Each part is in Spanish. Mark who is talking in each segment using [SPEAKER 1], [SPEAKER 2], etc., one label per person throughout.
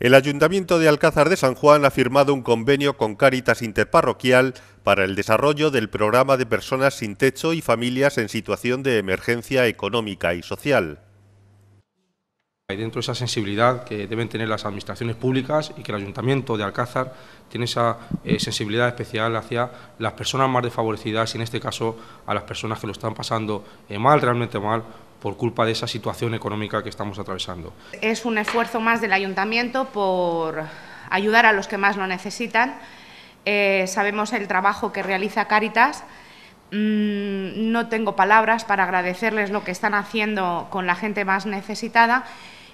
[SPEAKER 1] El Ayuntamiento de Alcázar de San Juan ha firmado un convenio con Cáritas Interparroquial para el desarrollo del programa de personas sin techo y familias en situación de emergencia económica y social.
[SPEAKER 2] Hay dentro esa sensibilidad que deben tener las administraciones públicas y que el Ayuntamiento de Alcázar tiene esa eh, sensibilidad especial hacia las personas más desfavorecidas y en este caso a las personas que lo están pasando eh, mal, realmente mal, por culpa de esa situación económica que estamos atravesando.
[SPEAKER 3] Es un esfuerzo más del ayuntamiento por ayudar a los que más lo necesitan. Eh, sabemos el trabajo que realiza Cáritas. Mm, no tengo palabras para agradecerles lo que están haciendo con la gente más necesitada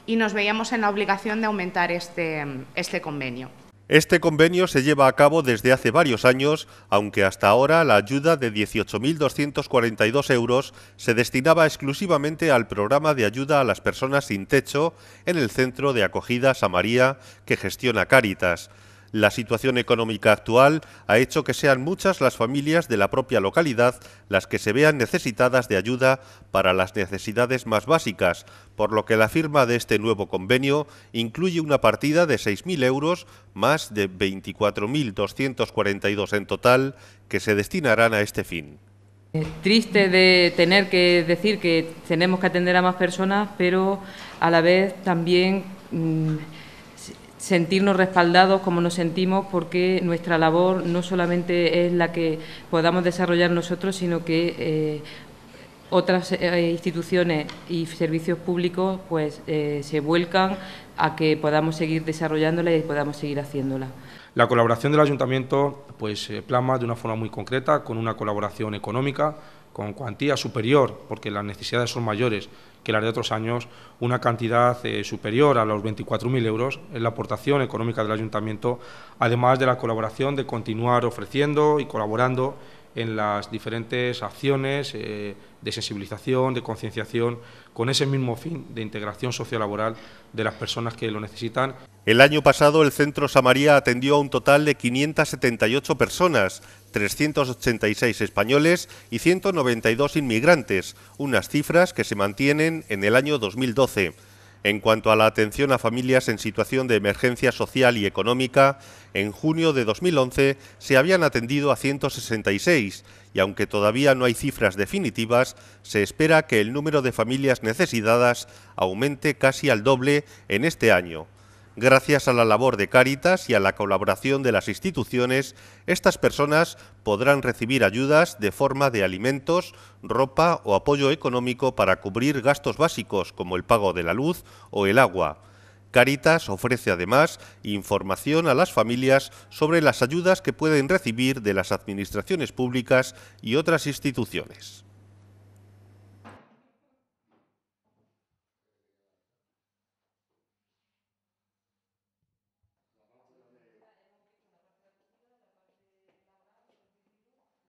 [SPEAKER 3] y nos veíamos en la obligación de aumentar este, este convenio.
[SPEAKER 1] Este convenio se lleva a cabo desde hace varios años, aunque hasta ahora la ayuda de 18.242 euros se destinaba exclusivamente al programa de ayuda a las personas sin techo en el Centro de Acogida Samaría que gestiona Cáritas. La situación económica actual ha hecho que sean muchas las familias de la propia localidad las que se vean necesitadas de ayuda para las necesidades más básicas, por lo que la firma de este nuevo convenio incluye una partida de 6.000 euros, más de 24.242 en total, que se destinarán a este fin.
[SPEAKER 4] Es eh, triste de tener que decir que tenemos que atender a más personas, pero a la vez también... Mm, sentirnos respaldados como nos sentimos porque nuestra labor no solamente es la que podamos desarrollar nosotros, sino que eh, otras eh, instituciones y servicios públicos pues eh, se vuelcan a que podamos seguir desarrollándola y podamos seguir haciéndola.
[SPEAKER 2] La colaboración del ayuntamiento pues, se eh, plasma de una forma muy concreta, con una colaboración económica, con cuantía superior, porque las necesidades son mayores que las de otros años, una cantidad eh, superior a los 24.000 euros en la aportación económica del ayuntamiento, además de la colaboración de continuar ofreciendo y colaborando en las diferentes acciones eh, de sensibilización, de concienciación, con ese mismo fin de integración sociolaboral de las personas que
[SPEAKER 1] lo necesitan. El año pasado el Centro Samaría atendió a un total de 578 personas, 386 españoles y 192 inmigrantes, unas cifras que se mantienen en el año 2012. En cuanto a la atención a familias en situación de emergencia social y económica, en junio de 2011 se habían atendido a 166 y aunque todavía no hay cifras definitivas, se espera que el número de familias necesitadas aumente casi al doble en este año. Gracias a la labor de Cáritas y a la colaboración de las instituciones, estas personas podrán recibir ayudas de forma de alimentos, ropa o apoyo económico para cubrir gastos básicos como el pago de la luz o el agua. Caritas ofrece además información a las familias sobre las ayudas que pueden recibir de las administraciones públicas y otras instituciones.